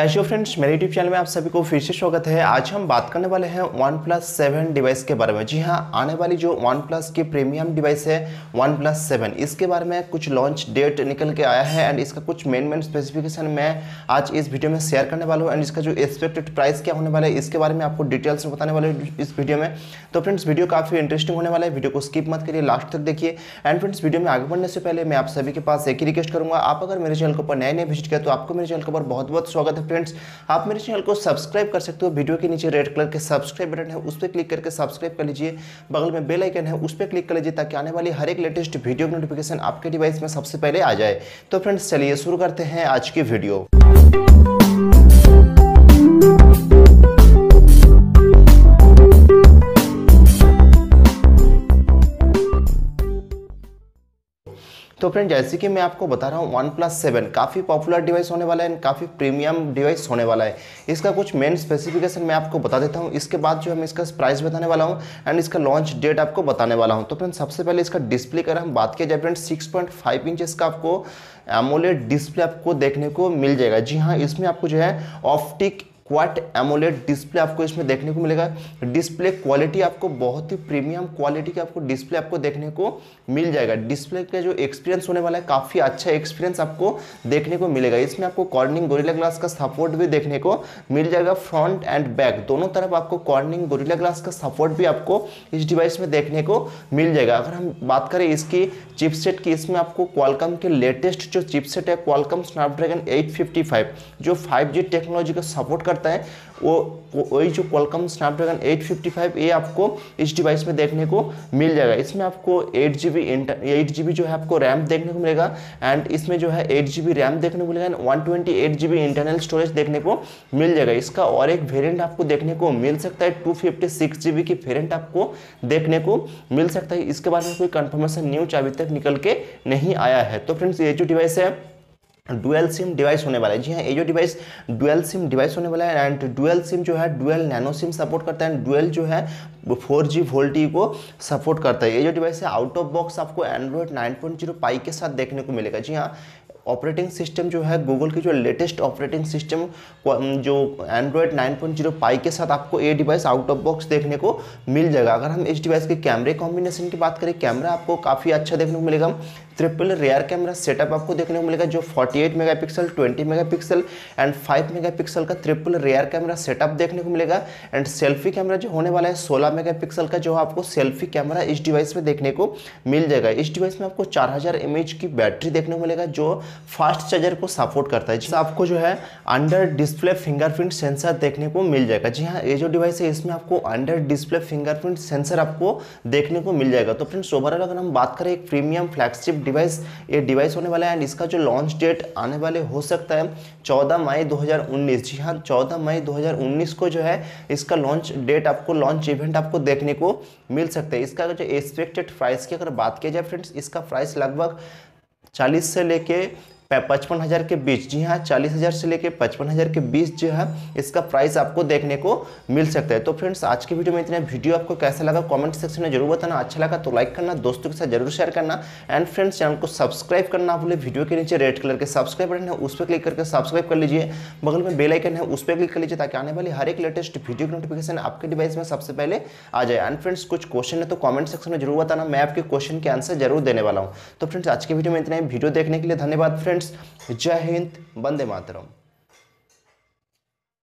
cashew friends मेरे YouTube channel में आप सभी को फिर से स्वागत है आज हम बात करने वाले हैं वन प्लस सेवन डिवाइस के बारे में जी हाँ आने वाली जो वन प्लस की प्रीमियम डिवाइस है वन प्लस सेवन इसके बारे में कुछ लॉन्च डेट निकल के आया है एंड इसका कुछ मेन मेन स्पेसिफिकेशन मैं आज इस वीडियो में शेयर करने वाला हूँ एंड इसका जो एक्सपेक्टेड प्राइस क्या होने वाला है इसके बारे में आपको डिटेल्स में बताने वाले इस वीडियो में तो फ्रेंड्स वीडियो काफ़ी इंटरेस्टिंग होने वाला है वीडियो को स्किप मत करिए लास्ट तक देखिए एंड फ्रेंड्स वीडियो में आगे बढ़ने से पहले मैं आप सभी के पास एक ही रिक्वेस्ट करूँगा आप अगर मेरे चैनल के ऊपर नए नए विजिट किया तो आपको मेरे चैनल के ऊपर बहुत बहुत स्वागत है फ्रेंड्स आप मेरे चैनल को सब्सक्राइब कर सकते हो वीडियो के नीचे रेड कलर के सब्सक्राइब बटन है उस पर क्लिक करके सब्सक्राइब कर लीजिए बगल में बेल आइकन है उस पर क्लिक कर लीजिए ताकि आने वाली हर एक लेटेस्ट वीडियो की नोटिफिकेशन आपके डिवाइस में सबसे पहले आ जाए तो फ्रेंड्स चलिए शुरू करते हैं आज की वीडियो तो फ्रेंड जैसे कि मैं आपको बता रहा हूँ वन प्लस सेवन काफ़ी पॉपुलर डिवाइस होने वाला है एंड काफ़ी प्रीमियम डिवाइस होने वाला है इसका कुछ मेन स्पेसिफिकेशन मैं आपको बता देता हूँ इसके बाद जो है मैं इसका प्राइस बताने वाला हूँ एंड इसका लॉन्च डेट आपको बताने वाला हूँ तो फ्रेंड सबसे पहले इसका डिस्प्ले अगर हम बात किया जाए friend six point five inches का आपको एमोलेड डिस्प्ले आपको देखने को मिल जाएगा जी हाँ इसमें आपको जो है ऑप्टिक क्वाट एमोलेट डिस्प्ले आपको इसमें देखने को मिलेगा डिस्प्ले क्वालिटी आपको बहुत ही प्रीमियम क्वालिटी का आपको डिस्प्ले आपको देखने को मिल जाएगा डिस्प्ले का जो एक्सपीरियंस होने वाला है काफ़ी अच्छा एक्सपीरियंस आपको देखने को मिलेगा इसमें आपको कॉर्निंग गोरिला ग्लास का सपोर्ट भी देखने को मिल जाएगा फ्रंट एंड बैक दोनों तरफ आपको कॉर्निंग गोरिला ग्लास का सपोर्ट भी आपको इस डिवाइस में देखने को मिल जाएगा अगर हम बात करें इसकी चिपसेट की इसमें आपको क्वालकम के लेटेस्ट जो चिपसेट है क्वालकम स्नैपड्रैगन एट जो फाइव टेक्नोलॉजी का सपोर्ट करता है वो वही जो क्वालकम स्नैपड्रैगन 855 ए आपको इस डिवाइस में देखने को मिल जाएगा इसमें आपको eight G B eight G B जो है आपको रैम देखने को मिलेगा एंड इसमें जो है एट जी बी रैम देखने को मिलेगा and one twenty eight G B internal storage देखने को मिल जाएगा इसका और एक वेरियंट आपको देखने को मिल सकता है two fifty six G B की वेरियंट आपको देखने को मिल सकता है इसके बारे में कोई कन्फर्मेशन न्यूज अभी तक निकल के नहीं आया है तो फ्रेंड्स ये जो डिवाइस है डुअल सिम डिवाइस होने वाला है जी हाँ ये जो डिवाइस डुअल सिम डिवाइस होने वाला है एंड डुअल सिम जो है डुअल नैनो सिम सपोर्ट करता है डुअल जो है फोर जी वोल्टी को सपोर्ट करता है ये जो डिवाइस है आउट ऑफ बॉक्स आपको Android nine point zero pie के साथ देखने को मिलेगा जी हाँ ऑपरेटिंग सिस्टम जो है गूगल की जो लेटेस्ट ऑपरेटिंग सिस्टम जो एंड्रॉयड 9.0 पाई के साथ आपको ये डिवाइस आउट ऑफ बॉक्स देखने को मिल जाएगा अगर हम इस डिवाइस के कैमरे कॉम्बिनेशन की बात करें कैमरा आपको काफ़ी अच्छा देखने को मिलेगा ट्रिपल रेयर कैमरा सेटअप आपको देखने को मिलेगा जो 48 मेगापिक्सल 20 मेगापिक्सल एंड 5 मेगापिक्सल का ट्रिपल रेयर कैमरा सेटअप देखने को मिलेगा एंड सेल्फी कैमरा जो होने वाला है 16 मेगापिक्सल का जो आपको सेल्फी कैमरा इस डिवाइस में देखने को मिल जाएगा इस डिवाइस में आपको चार हज़ार की बैटरी देखने को मिलेगा जो फास्ट चार्जर को सपोर्ट करता है जिससे आपको जो है अंडर डिस्प्ले फिंगरप्रिंट सेंसर देखने को मिल जाएगा जी हाँ ये जो डिवाइस है इसमें आपको अंडर डिस्प्ले फिंगरप्रिंट सेंसर आपको देखने को मिल जाएगा तो फ्रेंड्स ओवरऑल अगर हम बात करें एक प्रीमियम फ्लैगशिप डिवाइस ये डिवाइस होने वाला है एंड इसका जो लॉन्च डेट आने वाले हो सकता है 14 मई 2019 जी हाँ 14 मई 2019 को जो है इसका लॉन्च डेट आपको लॉन्च इवेंट आपको देखने को मिल सकता है इसका जो एक्सपेक्टेड प्राइस की अगर बात किया जाए फ्रेंड्स इसका प्राइस लगभग चालीस से लेके पचपन हज़ार के बीच जी हाँ चालीस हज़ार से लेकर पचपन हज़ार के बीच जो है इसका प्राइस आपको देखने को मिल सकता है तो फ्रेंड्स आज की वीडियो में इतना वीडियो आपको कैसा लगा कमेंट सेक्शन में जरूर बताना अच्छा लगा तो लाइक करना दोस्तों के साथ जरूर शेयर करना एंड फ्रेंड्स चैनल को सब्सक्राइब करना भूले वीडियो के नीचे रेड कलर के सब्सक्राइब बटन है उस पर क्लिक करके सब्सक्राइब कर लीजिए बगल में बेलाइकन है उस पर क्लिक कर लीजिए ताकि आने वाली हर एक लेटेस्ट वीडियो की नोटिफिकेशन आपके डिवाइस में सबसे पहले आ जाए एंड फ्रेंड्स कुछ क्वेश्चन है तो कॉमेंट सेक्शन में जरूर बताना मैं आपके क्वेश्चन के आंसर जरूर देने वाला हूँ तो फ्रेंड्स आज के वीडियो में इतना ही वीडियो देखने के लिए धन्यवाद फ्रेंड्स स्टूडेंट्स जय हिंद वंदे मातरम